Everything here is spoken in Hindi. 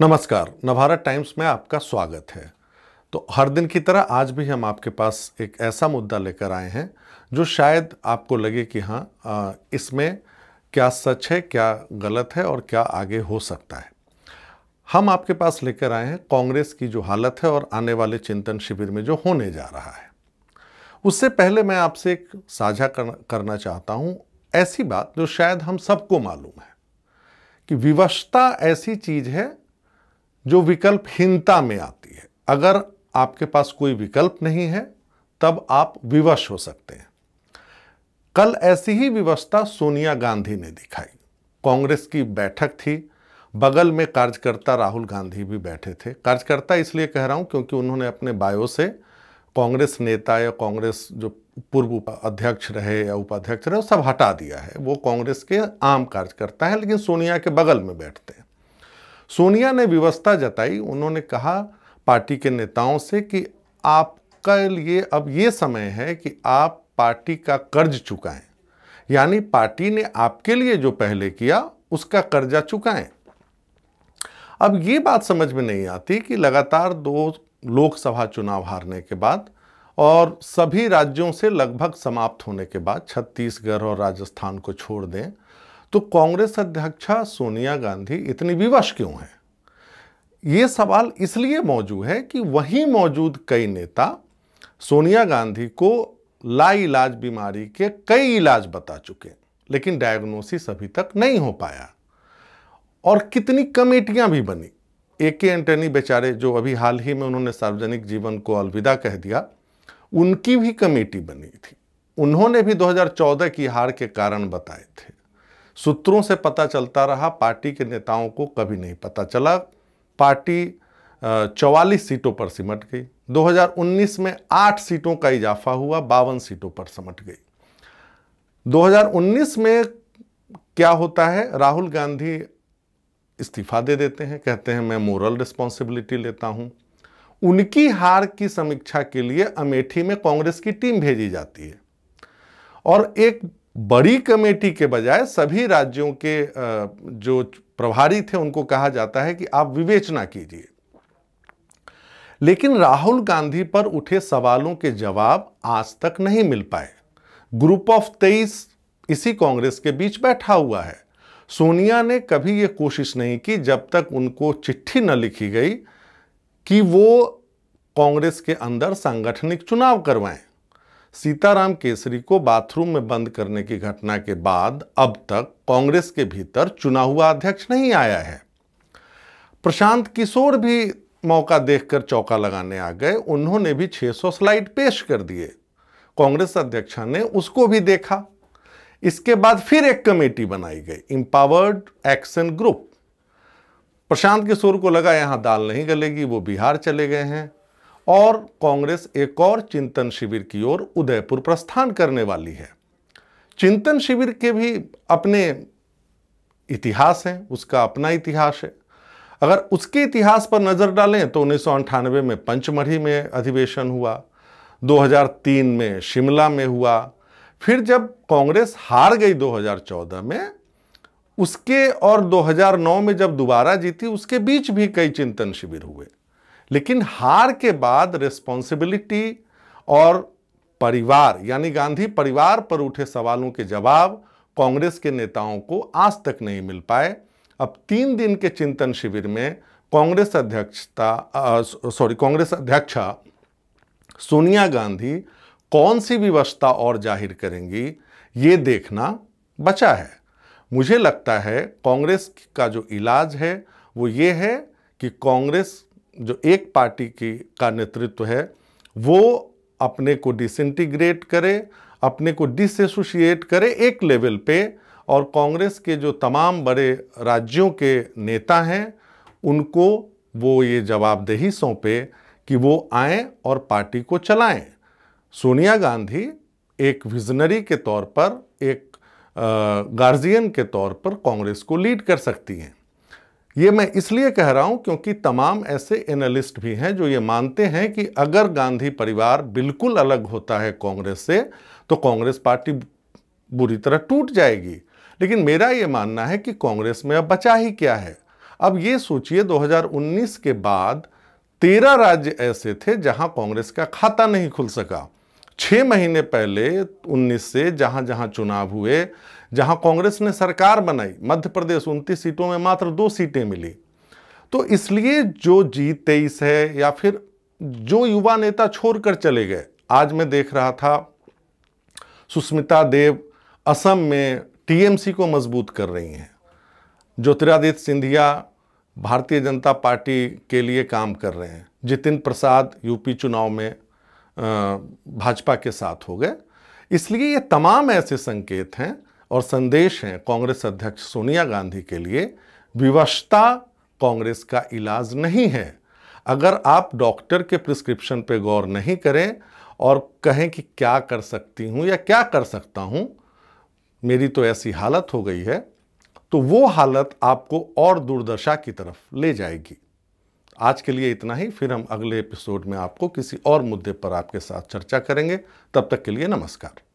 नमस्कार नभारत टाइम्स में आपका स्वागत है तो हर दिन की तरह आज भी हम आपके पास एक ऐसा मुद्दा लेकर आए हैं जो शायद आपको लगे कि हाँ इसमें क्या सच है क्या गलत है और क्या आगे हो सकता है हम आपके पास लेकर आए हैं कांग्रेस की जो हालत है और आने वाले चिंतन शिविर में जो होने जा रहा है उससे पहले मैं आपसे एक साझा करना चाहता हूँ ऐसी बात जो शायद हम सबको मालूम है कि विवशता ऐसी चीज़ है जो विकल्पहीनता में आती है अगर आपके पास कोई विकल्प नहीं है तब आप विवश हो सकते हैं कल ऐसी ही व्यवस्था सोनिया गांधी ने दिखाई कांग्रेस की बैठक थी बगल में कार्यकर्ता राहुल गांधी भी बैठे थे कार्यकर्ता इसलिए कह रहा हूँ क्योंकि उन्होंने अपने बायो से कांग्रेस नेता या कांग्रेस जो पूर्व अध्यक्ष रहे या उपाध्यक्ष रहे सब हटा दिया है वो कांग्रेस के आम कार्यकर्ता हैं लेकिन सोनिया के बगल में बैठते हैं सोनिया ने व्यवस्था जताई उन्होंने कहा पार्टी के नेताओं से कि आपका लिए अब ये समय है कि आप पार्टी का कर्ज चुकाएं यानी पार्टी ने आपके लिए जो पहले किया उसका कर्जा चुकाएं अब ये बात समझ में नहीं आती कि लगातार दो लोकसभा चुनाव हारने के बाद और सभी राज्यों से लगभग समाप्त होने के बाद छत्तीसगढ़ और राजस्थान को छोड़ दें तो कांग्रेस अध्यक्षा सोनिया गांधी इतनी विवश क्यों है ये सवाल इसलिए मौजूद है कि वहीं मौजूद कई नेता सोनिया गांधी को लाइलाज बीमारी के कई इलाज बता चुके लेकिन डायग्नोसिस अभी तक नहीं हो पाया और कितनी कमेटियां भी बनी ए के एंटनी बेचारे जो अभी हाल ही में उन्होंने सार्वजनिक जीवन को अलविदा कह दिया उनकी भी कमेटी बनी थी उन्होंने भी 2014 की हार के कारण बताए थे सूत्रों से पता चलता रहा पार्टी के नेताओं को कभी नहीं पता चला पार्टी चौवालीस सीटों पर सिमट गई 2019 में आठ सीटों का इजाफा हुआ बावन सीटों पर सिमट गई 2019 में क्या होता है राहुल गांधी इस्तीफा दे देते हैं कहते हैं मैं मोरल रिस्पॉन्सिबिलिटी लेता हूं उनकी हार की समीक्षा के लिए अमेठी में कांग्रेस की टीम भेजी जाती है और एक बड़ी कमेटी के बजाय सभी राज्यों के जो प्रभारी थे उनको कहा जाता है कि आप विवेचना कीजिए लेकिन राहुल गांधी पर उठे सवालों के जवाब आज तक नहीं मिल पाए ग्रुप ऑफ तेईस इसी कांग्रेस के बीच बैठा हुआ है सोनिया ने कभी ये कोशिश नहीं की जब तक उनको चिट्ठी न लिखी गई कि वो कांग्रेस के अंदर सांगठनिक चुनाव करवाएं सीताराम केसरी को बाथरूम में बंद करने की घटना के बाद अब तक कांग्रेस के भीतर चुना हुआ अध्यक्ष नहीं आया है प्रशांत किशोर भी मौका देखकर चौका लगाने आ गए उन्होंने भी 600 स्लाइड पेश कर दिए कांग्रेस अध्यक्ष ने उसको भी देखा इसके बाद फिर एक कमेटी बनाई गई empowered action group Prashant Kishor को लगा यहाँ दाल नहीं गलेगी वो बिहार चले गए हैं और कांग्रेस एक और चिंतन शिविर की ओर उदयपुर प्रस्थान करने वाली है चिंतन शिविर के भी अपने इतिहास हैं उसका अपना इतिहास है अगर उसके इतिहास पर नज़र डालें तो उन्नीस में पंचमढ़ी में अधिवेशन हुआ 2003 में शिमला में हुआ फिर जब कांग्रेस हार गई 2014 में उसके और 2009 में जब दोबारा जीती उसके बीच भी कई चिंतन शिविर हुए लेकिन हार के बाद रिस्पॉन्सिबिलिटी और परिवार यानी गांधी परिवार पर उठे सवालों के जवाब कांग्रेस के नेताओं को आज तक नहीं मिल पाए अब तीन दिन के चिंतन शिविर में कांग्रेस अध्यक्षता सॉरी कांग्रेस अध्यक्षा सोनिया गांधी कौन सी व्यवस्था और जाहिर करेंगी ये देखना बचा है मुझे लगता है कांग्रेस का जो इलाज है वो ये है कि कांग्रेस जो एक पार्टी की का नेतृत्व है वो अपने को डिसइंटीग्रेट करे अपने को डिसएसोशिएट करे एक लेवल पे और कांग्रेस के जो तमाम बड़े राज्यों के नेता हैं उनको वो ये जवाबदेही सौंपे कि वो आएँ और पार्टी को चलाएं सोनिया गांधी एक विजनरी के तौर पर एक गार्जियन के तौर पर कांग्रेस को लीड कर सकती हैं ये मैं इसलिए कह रहा हूं क्योंकि तमाम ऐसे एनालिस्ट भी हैं जो ये मानते हैं कि अगर गांधी परिवार बिल्कुल अलग होता है कांग्रेस से तो कांग्रेस पार्टी बुरी तरह टूट जाएगी लेकिन मेरा ये मानना है कि कांग्रेस में अब बचा ही क्या है अब ये सोचिए 2019 के बाद तेरह राज्य ऐसे थे जहां कांग्रेस का खाता नहीं खुल सका छः महीने पहले 19 से जहाँ जहाँ चुनाव हुए जहाँ कांग्रेस ने सरकार बनाई मध्य प्रदेश उनतीस सीटों में मात्र दो सीटें मिली तो इसलिए जो जीत तेईस है या फिर जो युवा नेता छोड़कर चले गए आज मैं देख रहा था सुष्मिता देव असम में टीएमसी को मजबूत कर रही हैं ज्योतिरादित्य सिंधिया भारतीय जनता पार्टी के लिए काम कर रहे हैं जितिन प्रसाद यूपी चुनाव में भाजपा के साथ हो गए इसलिए ये तमाम ऐसे संकेत हैं और संदेश हैं कांग्रेस अध्यक्ष सोनिया गांधी के लिए विवशता कांग्रेस का इलाज नहीं है अगर आप डॉक्टर के प्रिस्क्रिप्शन पे गौर नहीं करें और कहें कि क्या कर सकती हूँ या क्या कर सकता हूँ मेरी तो ऐसी हालत हो गई है तो वो हालत आपको और दुर्दशा की तरफ ले जाएगी आज के लिए इतना ही फिर हम अगले एपिसोड में आपको किसी और मुद्दे पर आपके साथ चर्चा करेंगे तब तक के लिए नमस्कार